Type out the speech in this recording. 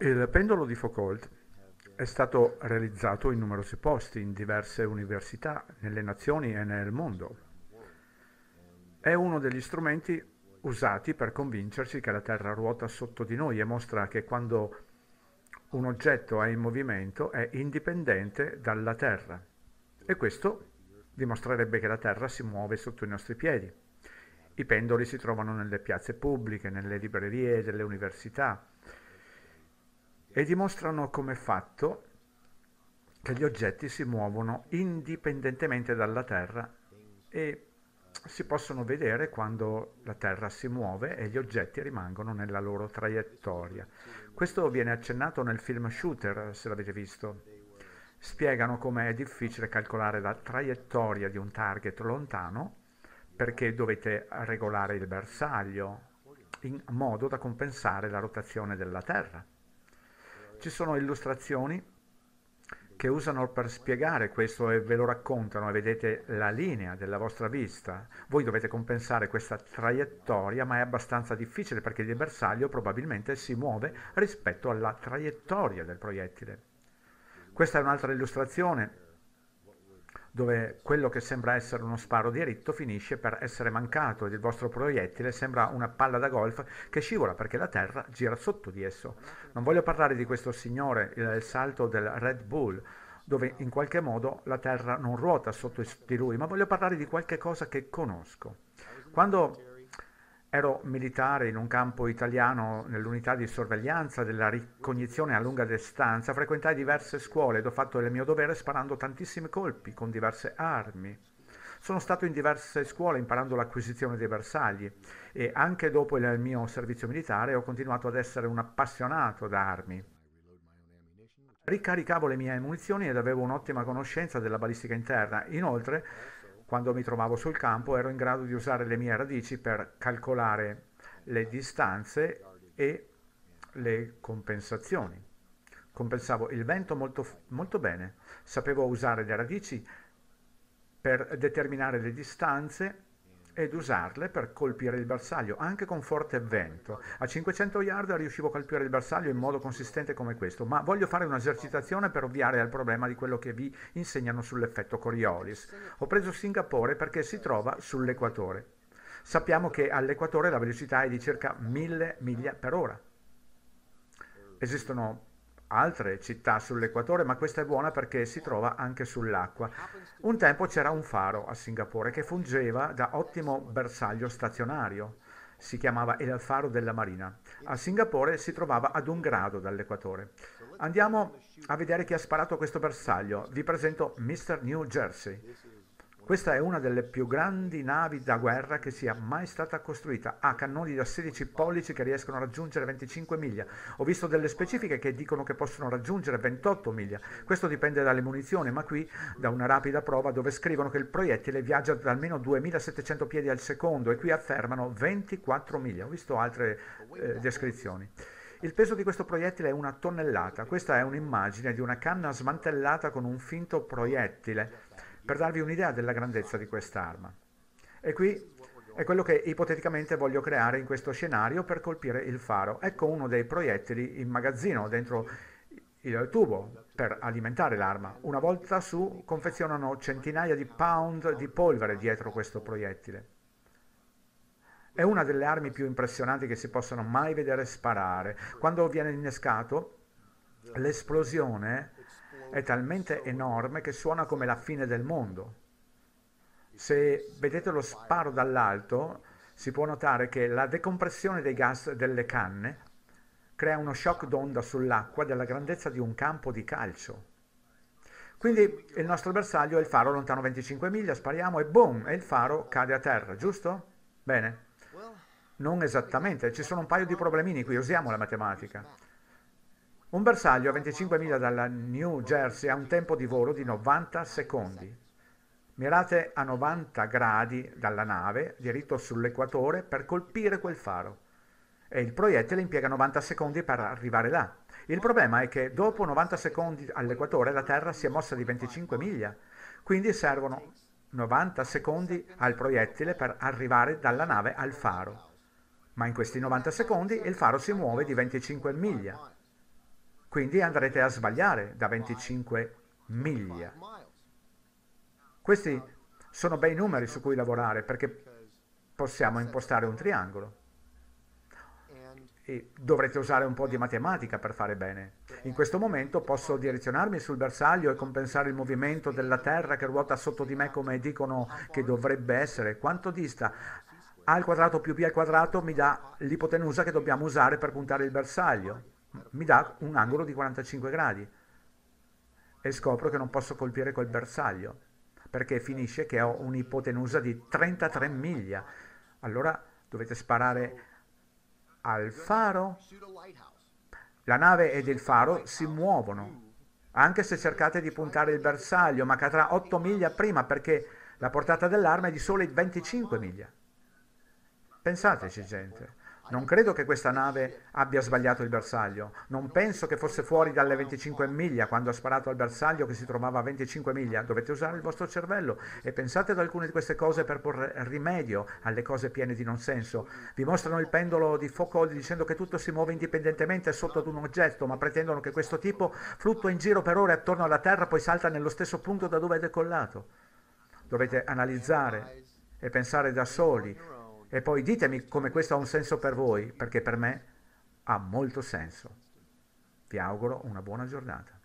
Il pendolo di Foucault è stato realizzato in numerosi posti, in diverse università, nelle nazioni e nel mondo. È uno degli strumenti usati per convincerci che la Terra ruota sotto di noi e mostra che quando un oggetto è in movimento è indipendente dalla Terra. E questo dimostrerebbe che la Terra si muove sotto i nostri piedi. I pendoli si trovano nelle piazze pubbliche, nelle librerie, nelle università e dimostrano come fatto che gli oggetti si muovono indipendentemente dalla Terra e si possono vedere quando la Terra si muove e gli oggetti rimangono nella loro traiettoria. Questo viene accennato nel film Shooter, se l'avete visto. Spiegano come è difficile calcolare la traiettoria di un target lontano perché dovete regolare il bersaglio in modo da compensare la rotazione della Terra. Ci sono illustrazioni che usano per spiegare questo e ve lo raccontano e vedete la linea della vostra vista. Voi dovete compensare questa traiettoria, ma è abbastanza difficile perché il bersaglio probabilmente si muove rispetto alla traiettoria del proiettile. Questa è un'altra illustrazione dove quello che sembra essere uno sparo diritto finisce per essere mancato ed il vostro proiettile sembra una palla da golf che scivola perché la terra gira sotto di esso. Non voglio parlare di questo signore, il salto del Red Bull, dove in qualche modo la terra non ruota sotto di lui, ma voglio parlare di qualche cosa che conosco. Quando Ero militare in un campo italiano nell'unità di sorveglianza della ricognizione a lunga distanza, frequentai diverse scuole ed ho fatto il mio dovere sparando tantissimi colpi con diverse armi. Sono stato in diverse scuole imparando l'acquisizione dei bersagli e anche dopo il mio servizio militare ho continuato ad essere un appassionato d'armi. Ricaricavo le mie munizioni ed avevo un'ottima conoscenza della balistica interna. Inoltre, quando mi trovavo sul campo ero in grado di usare le mie radici per calcolare le distanze e le compensazioni. Compensavo il vento molto, molto bene, sapevo usare le radici per determinare le distanze ed usarle per colpire il bersaglio, anche con forte vento. A 500 yard riuscivo a colpire il bersaglio in modo consistente come questo, ma voglio fare un'esercitazione per ovviare al problema di quello che vi insegnano sull'effetto Coriolis. Ho preso Singapore perché si trova sull'equatore. Sappiamo che all'equatore la velocità è di circa 1000 miglia per ora. Esistono altre città sull'equatore, ma questa è buona perché si trova anche sull'acqua. Un tempo c'era un faro a Singapore che fungeva da ottimo bersaglio stazionario. Si chiamava il faro della marina. A Singapore si trovava ad un grado dall'equatore. Andiamo a vedere chi ha sparato questo bersaglio. Vi presento Mr. New Jersey. Questa è una delle più grandi navi da guerra che sia mai stata costruita, ha cannoni da 16 pollici che riescono a raggiungere 25 miglia. Ho visto delle specifiche che dicono che possono raggiungere 28 miglia. Questo dipende dalle munizioni, ma qui da una rapida prova dove scrivono che il proiettile viaggia da almeno 2700 piedi al secondo e qui affermano 24 miglia. Ho visto altre eh, descrizioni. Il peso di questo proiettile è una tonnellata. Questa è un'immagine di una canna smantellata con un finto proiettile per darvi un'idea della grandezza di quest'arma. E qui è quello che ipoteticamente voglio creare in questo scenario per colpire il faro. Ecco uno dei proiettili in magazzino dentro il tubo per alimentare l'arma. Una volta su confezionano centinaia di pound di polvere dietro questo proiettile. È una delle armi più impressionanti che si possono mai vedere sparare. Quando viene innescato, l'esplosione è talmente enorme che suona come la fine del mondo. Se vedete lo sparo dall'alto, si può notare che la decompressione dei gas delle canne crea uno shock d'onda sull'acqua della grandezza di un campo di calcio. Quindi il nostro bersaglio è il faro lontano 25 miglia, spariamo e boom, e il faro cade a terra, giusto? Bene. Non esattamente, ci sono un paio di problemini qui, usiamo la matematica. Un bersaglio a 25 miglia dalla New Jersey ha un tempo di volo di 90 secondi. Mirate a 90 gradi dalla nave, diritto sull'equatore, per colpire quel faro. E il proiettile impiega 90 secondi per arrivare là. Il problema è che dopo 90 secondi all'equatore la Terra si è mossa di 25 miglia, quindi servono 90 secondi al proiettile per arrivare dalla nave al faro. Ma in questi 90 secondi il faro si muove di 25 miglia. Quindi andrete a sbagliare da 25 miglia. Questi sono bei numeri su cui lavorare perché possiamo impostare un triangolo. E dovrete usare un po' di matematica per fare bene. In questo momento posso direzionarmi sul bersaglio e compensare il movimento della Terra che ruota sotto di me come dicono che dovrebbe essere. Quanto dista? A al quadrato più B al quadrato mi dà l'ipotenusa che dobbiamo usare per puntare il bersaglio mi dà un angolo di 45 gradi e scopro che non posso colpire quel bersaglio perché finisce che ho un'ipotenusa di 33 miglia. Allora dovete sparare al faro. La nave ed il faro si muovono, anche se cercate di puntare il bersaglio, ma cadrà 8 miglia prima perché la portata dell'arma è di sole 25 miglia. Pensateci, gente. Non credo che questa nave abbia sbagliato il bersaglio. Non penso che fosse fuori dalle 25 miglia quando ha sparato al bersaglio che si trovava a 25 miglia. Dovete usare il vostro cervello e pensate ad alcune di queste cose per porre rimedio alle cose piene di non senso. Vi mostrano il pendolo di Foucault dicendo che tutto si muove indipendentemente sotto ad un oggetto, ma pretendono che questo tipo fluttua in giro per ore attorno alla Terra poi salta nello stesso punto da dove è decollato. Dovete analizzare e pensare da soli e poi ditemi come questo ha un senso per voi, perché per me ha molto senso. Vi auguro una buona giornata.